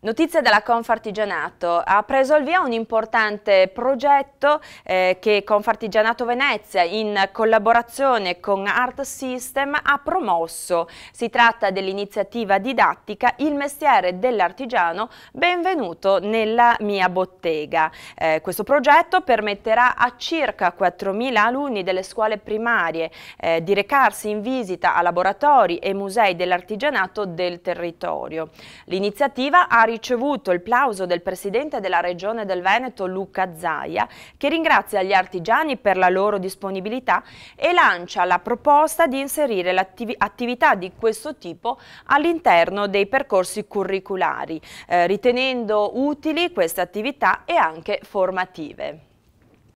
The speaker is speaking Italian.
Notizie dalla Confartigianato. Ha preso il via un importante progetto eh, che Confartigianato Venezia in collaborazione con Art System ha promosso. Si tratta dell'iniziativa didattica Il mestiere dell'artigiano, benvenuto nella mia bottega. Eh, questo progetto permetterà a circa 4.000 alunni delle scuole primarie eh, di recarsi in visita a laboratori e musei dell'artigianato del territorio. L'iniziativa ha ricevuto il plauso del Presidente della Regione del Veneto Luca Zaia, che ringrazia gli artigiani per la loro disponibilità e lancia la proposta di inserire attività di questo tipo all'interno dei percorsi curriculari, eh, ritenendo utili queste attività e anche formative.